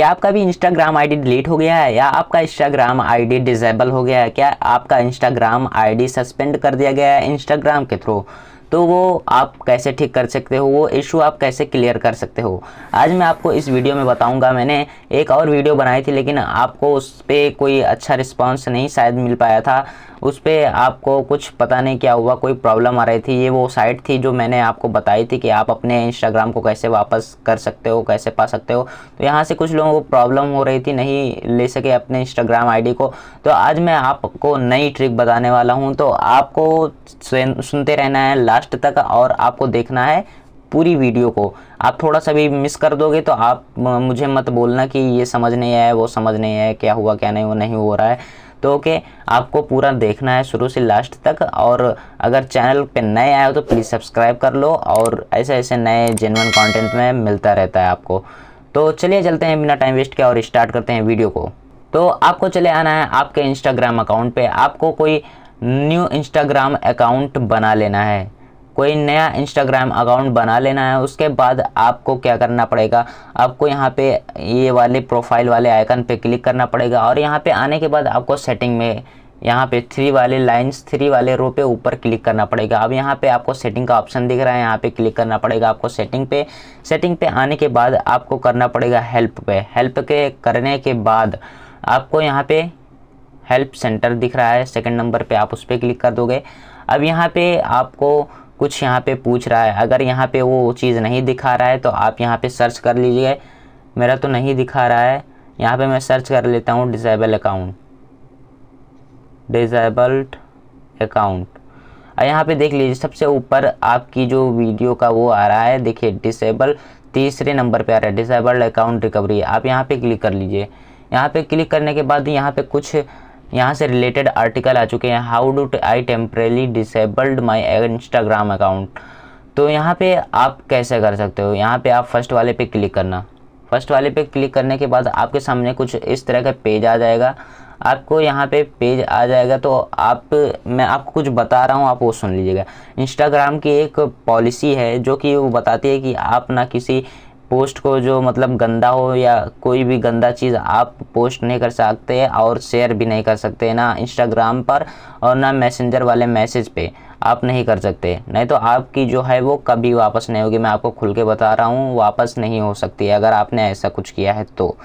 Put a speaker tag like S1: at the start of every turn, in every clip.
S1: क्या आपका भी इंस्टाग्राम आईडी डिलीट हो गया है या आपका इंस्टाग्राम आईडी डिसेबल हो गया है क्या आपका इंस्टाग्राम आईडी सस्पेंड कर दिया गया है इंस्टाग्राम के थ्रू तो वो आप कैसे ठीक कर सकते हो वो इशू आप कैसे क्लियर कर सकते हो आज मैं आपको इस वीडियो में बताऊंगा मैंने एक और वीडियो बनाई थी लेकिन आपको उस पर कोई अच्छा रिस्पांस नहीं शायद मिल पाया था उस पर आपको कुछ पता नहीं क्या हुआ कोई प्रॉब्लम आ रही थी ये वो साइट थी जो मैंने आपको बताई थी कि आप अपने इंस्टाग्राम को कैसे वापस कर सकते हो कैसे पा सकते हो तो यहाँ से कुछ लोगों को प्रॉब्लम हो रही थी नहीं ले सके अपने इंस्टाग्राम आई को तो आज मैं आपको नई ट्रिक बताने वाला हूँ तो आपको सुनते रहना है लास्ट तक और आपको देखना है पूरी वीडियो को आप थोड़ा सा भी मिस कर दोगे तो आप मुझे मत बोलना कि ये समझ नहीं आया वो समझ नहीं आया क्या हुआ क्या नहीं वो नहीं हो रहा है तो ओके आपको पूरा देखना है शुरू से लास्ट तक और अगर चैनल पे नए आए हो तो प्लीज़ सब्सक्राइब कर लो और ऐसे ऐसे नए जेनवन कंटेंट में मिलता रहता है आपको तो चलिए चलते हैं बिना टाइम वेस्ट के और स्टार्ट करते हैं वीडियो को तो आपको चले आना है आपके इंस्टाग्राम अकाउंट पर आपको कोई न्यू इंस्टाग्राम अकाउंट बना लेना है कोई नया इंस्टाग्राम अकाउंट बना लेना है उसके बाद आपको क्या करना पड़ेगा आपको यहाँ पे ये वाले प्रोफाइल वाले आइकन पे क्लिक करना पड़ेगा और यहाँ पे आने के बाद आपको सेटिंग में यहाँ पे थ्री वाले लाइंस थ्री वाले रो पे ऊपर क्लिक करना पड़ेगा अब यहाँ पे आपको सेटिंग का ऑप्शन दिख रहा है यहाँ पे क्लिक करना पड़ेगा आपको सेटिंग पे सेटिंग पे आने के बाद आपको करना पड़ेगा हेल्प पे हेल्प के करने के बाद आपको यहाँ पे हेल्प सेंटर दिख रहा है सेकंड नंबर पे आप उस पर क्लिक कर दोगे अब यहाँ पे आपको कुछ यहाँ पे पूछ रहा है अगर यहाँ पे वो चीज़ नहीं दिखा रहा है तो आप यहाँ पे सर्च कर लीजिए मेरा तो नहीं दिखा रहा है यहाँ पे मैं सर्च कर लेता हूँ डिजेबल अकाउंट डिजेबल्ड अकाउंट और यहाँ पे देख लीजिए सबसे ऊपर आपकी जो वीडियो का वो आ रहा है देखिए डिसेबल तीसरे नंबर पर आ रहा है डिसेबल्ड अकाउंट रिकवरी आप यहाँ पे क्लिक कर लीजिए यहाँ पे क्लिक करने के बाद यहाँ पे कुछ यहाँ से रिलेटेड आर्टिकल आ चुके हैं how do I temporarily disabled my Instagram account तो यहाँ पे आप कैसे कर सकते हो यहाँ पे आप फर्स्ट वाले पे क्लिक करना फर्स्ट वाले पे क्लिक करने के बाद आपके सामने कुछ इस तरह का पेज आ जाएगा आपको यहाँ पे पेज आ जाएगा तो आप मैं आपको कुछ बता रहा हूँ आप वो सुन लीजिएगा इंस्टाग्राम की एक पॉलिसी है जो कि वो बताती है कि आप ना किसी पोस्ट को जो मतलब गंदा हो या कोई भी गंदा चीज़ आप पोस्ट नहीं कर सकते और शेयर भी नहीं कर सकते ना इंस्टाग्राम पर और ना मैसेंजर वाले मैसेज पे आप नहीं कर सकते नहीं तो आपकी जो है वो कभी वापस नहीं होगी मैं आपको खुल के बता रहा हूँ वापस नहीं हो सकती अगर आपने ऐसा कुछ किया है तो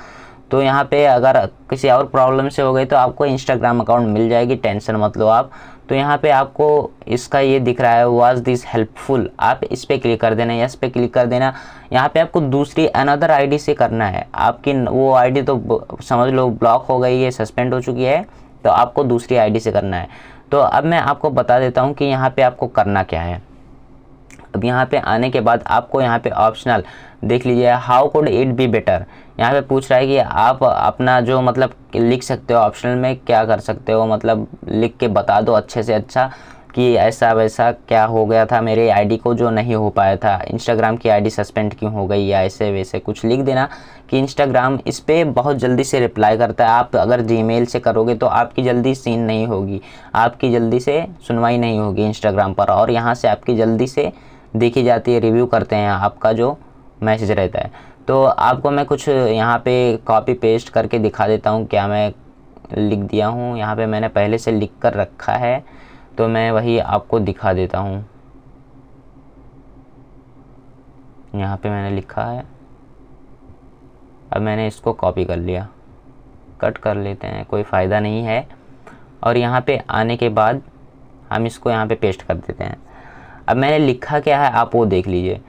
S1: तो यहाँ पे अगर किसी और प्रॉब्लम से हो गई तो आपको इंस्टाग्राम अकाउंट मिल जाएगी टेंशन मत लो आप तो यहाँ पे आपको इसका ये दिख रहा है वाज दिस हेल्पफुल आप इस पर क्लिक कर देना यस पे क्लिक कर देना यहाँ पे आपको दूसरी अनदर आईडी से करना है आपकी वो आईडी तो समझ लो ब्लॉक हो गई है सस्पेंड हो चुकी है तो आपको दूसरी आईडी से करना है तो अब मैं आपको बता देता हूँ कि यहाँ पर आपको करना क्या है अब यहाँ पे आने के बाद आपको यहाँ पे ऑप्शनल देख लीजिए how could it be better यहाँ पे पूछ रहा है कि आप अपना जो मतलब लिख सकते हो ऑप्शनल में क्या कर सकते हो मतलब लिख के बता दो अच्छे से अच्छा कि ऐसा वैसा क्या हो गया था मेरे आईडी को जो नहीं हो पाया था इंस्टाग्राम की आईडी सस्पेंड क्यों हो गई या ऐसे वैसे कुछ लिख देना कि इंस्टाग्राम इस पर बहुत जल्दी से रिप्लाई करता है आप अगर जीमेल से करोगे तो आपकी जल्दी सीन नहीं होगी आपकी जल्दी से सुनवाई नहीं होगी इंस्टाग्राम पर और यहाँ से आपकी जल्दी से देखी जाती है रिव्यू करते हैं आपका जो मैसेज रहता है तो आपको मैं कुछ यहाँ पे कॉपी पेस्ट करके दिखा देता हूँ क्या मैं लिख दिया हूँ यहाँ पे मैंने पहले से लिख कर रखा है तो मैं वही आपको दिखा देता हूँ यहाँ पे मैंने लिखा है अब मैंने इसको कॉपी कर लिया कट कर लेते हैं कोई फ़ायदा नहीं है और यहाँ पे आने के बाद हम इसको यहाँ पे पेस्ट कर देते हैं अब मैंने लिखा क्या है आप वो देख लीजिए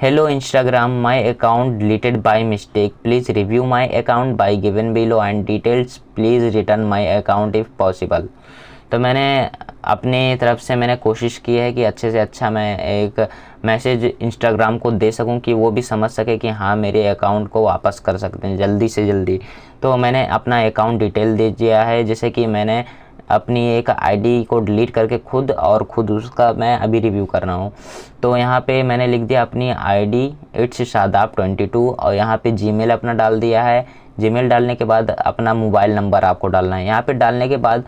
S1: hello Instagram my account deleted by mistake please review my account by given below and details please return my account if possible तो मैंने अपनी तरफ से मैंने कोशिश की है कि अच्छे से अच्छा मैं एक मैसेज इंस्टाग्राम को दे सकूं कि वो भी समझ सके कि हाँ मेरे अकाउंट को वापस कर सकते हैं जल्दी से जल्दी तो मैंने अपना अकाउंट डिटेल दे दिया है जैसे कि मैंने अपनी एक आईडी को डिलीट करके खुद और खुद उसका मैं अभी रिव्यू कर रहा हूँ तो यहाँ पे मैंने लिख दिया अपनी ID it's Shadab twenty two और यहाँ पे जीमेल अपना डाल दिया है जीमेल डालने के बाद अपना मोबाइल नंबर आपको डालना है यहाँ पर डालने के बाद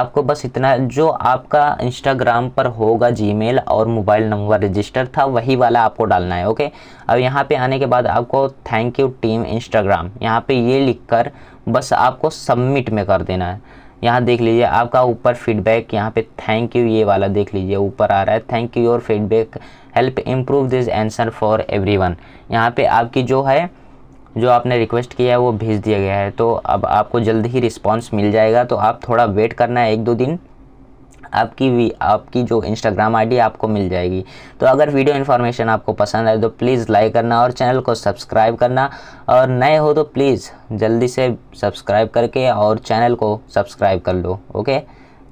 S1: आपको बस इतना जो आपका इंस्टाग्राम पर होगा जीमेल और मोबाइल नंबर रजिस्टर था वही वाला आपको डालना है ओके अब यहाँ पे आने के बाद आपको थैंक यू टीम इंस्टाग्राम यहाँ पे ये लिखकर बस आपको सबमिट में कर देना है यहाँ देख लीजिए आपका ऊपर फीडबैक यहाँ पे थैंक यू ये वाला देख लीजिए ऊपर आ रहा है thank you your feedback help improve this answer for everyone यहाँ पर आपकी जो है जो आपने रिक्वेस्ट किया है वो भेज दिया गया है तो अब आपको जल्द ही रिस्पॉन्स मिल जाएगा तो आप थोड़ा वेट करना है एक दो दिन आपकी भी आपकी जो इंस्टाग्राम आईडी आपको मिल जाएगी तो अगर वीडियो इन्फॉर्मेशन आपको पसंद आए तो प्लीज़ लाइक करना और चैनल को सब्सक्राइब करना और नए हो तो प्लीज़ जल्दी से सब्सक्राइब करके और चैनल को सब्सक्राइब कर लो ओके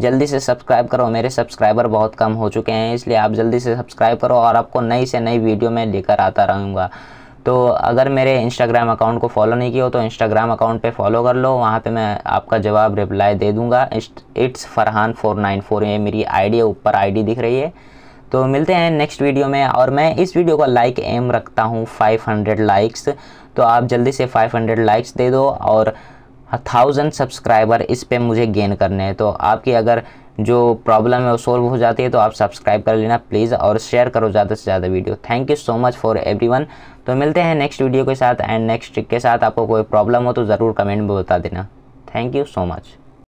S1: जल्दी से सब्सक्राइब करो मेरे सब्सक्राइबर बहुत कम हो चुके हैं इसलिए आप जल्दी से सब्सक्राइब करो और आपको नई से नई वीडियो में लेकर आता रहूँगा तो अगर मेरे इंस्टाग्राम अकाउंट को फॉलो नहीं किया हो तो इंस्टाग्राम अकाउंट पे फॉलो कर लो वहाँ पे मैं आपका जवाब रिप्लाई दे दूँगा it's Farhan four nine four ये मेरी आईडी है ऊपर आईडी दिख रही है तो मिलते हैं नेक्स्ट वीडियो में और मैं इस वीडियो का लाइक एम रखता हूँ फाइव लाइक्स तो आप जल्दी से फाइव लाइक्स दे दो और थाउजेंड सब्सक्राइबर इस पर मुझे गेन करने हैं तो आपकी अगर जो प्रॉब्लम है वो सॉल्व हो जाती है तो आप सब्सक्राइब कर लेना प्लीज़ और शेयर करो ज़्यादा से ज़्यादा video thank you so much for everyone तो मिलते हैं नेक्स्ट वीडियो के साथ एंड नेक्स्ट ट्रिक के साथ आपको कोई प्रॉब्लम हो तो ज़रूर कमेंट में बता देना थैंक यू सो मच